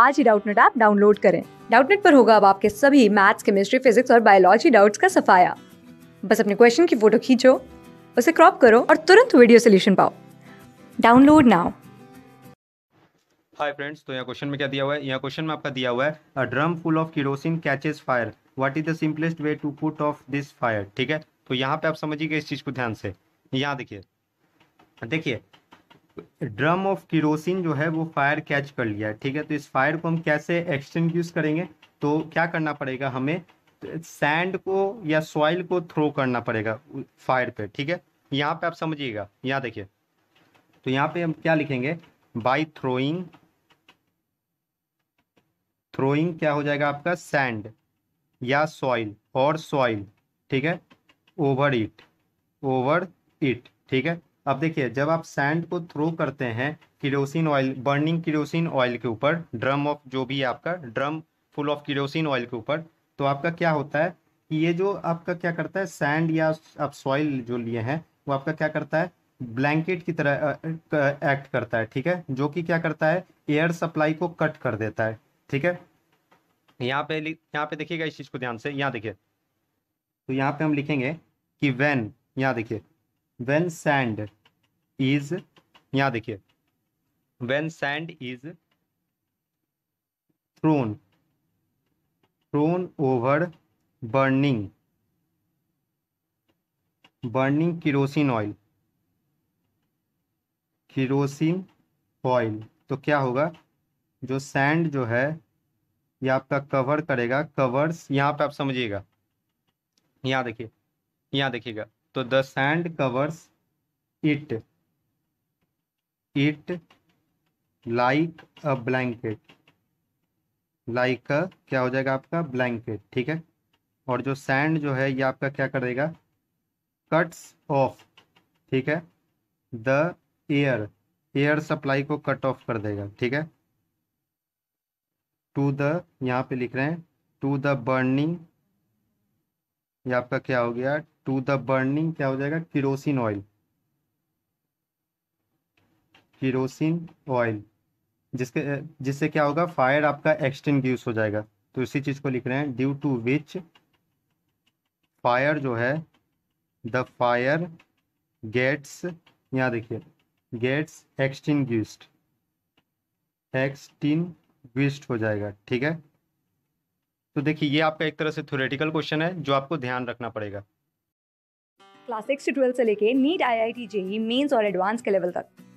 आज ही Doubtnut app download करें डाउटनेट पर होगा अब आपके सभी मैथ्स केमिस्ट्री फिजिक्स और बायोलॉजी डाउट्स का सफाया बस अपने क्वेश्चन की फोटो खींचो उसे क्रॉप करो और तुरंत वीडियो सोल्यूशन पाओ डाउनलोड नाउ हाय फ्रेंड्स तो यहाँ क्वेश्चन में क्या दिया हुआ है यहाँ क्वेश्चन में आपका दिया हुआ है a drum full of kerosene catches fire what is the simplest way to put off this fire ठीक है तो यहाँ पे आप समझिएगा इस चीज़ को ध्यान से यहाँ देखिए देखिए ड्रम ऑफ किरोसिन जो है वो फायर कैच कर लिया है ठीक है तो इस फायर को हम कैसे एक्सटेंड यूज करेंगे तो क्या करना पड़ेगा हमें सैंड को या सॉइल को थ्रो करना पड़ेगा फायर पे ठीक है यहाँ पे आप समझिएगा यहाँ देखिए तो यहाँ पे हम क्या लिखेंगे बाई थ्रोइंग थ्रोइंग क्या हो जाएगा आपका सैंड या सॉइल और सॉइल ठीक है ओवर इट ओवर इट ठीक है अब देखिए जब आप सैंड को थ्रो करते हैं kerosene oil burning kerosene oil के ऊपर ड्रम ऑफ जो भी आपका drum full of kerosene oil के ऊपर तो आपका क्या होता है कि ये जो आपका क्या करता है सैंड या आप सॉइल जो लिए हैं वो आपका क्या करता है ब्लैंकेट की तरह एक्ट करता है ठीक है जो कि क्या करता है एयर सप्लाई को कट कर देता है ठीक है यहाँ पे यहाँ पे देखिएगा इस चीज़ को ध्यान से यहाँ देखिए तो यहाँ पे हम लिखेंगे कि वेन यहाँ देखिए वेन सैंड इज यहां देखिए when sand is thrown thrown over burning burning kerosene oil kerosene oil तो क्या होगा जो सैंड जो है ये आपका कवर करेगा कवर्स यहां पे आप समझिएगा यहां देखिए यहां देखिएगा तो the sand covers it it like a blanket like like क्या हो जाएगा आपका ब्लैंकेट ठीक है और जो सैंड जो है ये आपका क्या कर देगा कट्स ऑफ ठीक है द एयर एयर सप्लाई को कट ऑफ कर देगा ठीक है टू द यहाँ पे लिख रहे हैं टू द बर्निंग ये आपका क्या हो गया टू द बर्निंग क्या हो जाएगा किरोसिन ऑयल किरोसिन ऑयल जिसके जिससे क्या होगा फायर आपका एक्सटिंग्यूस हो जाएगा तो इसी चीज़ को लिख रहे हैं ड्यू टू विच फायर जो है द फायर गेट्स यहाँ देखिए गेट्स एक्सटिंग एक्सटिंग हो जाएगा ठीक है तो देखिए ये आपका एक तरह से थ्योरेटिकल क्वेश्चन है जो आपको ध्यान रखना पड़ेगा क्लास सिक्स से ट्वेल्थ से लेके NEET I I T JEE Mains और एडवांस के लेवल तक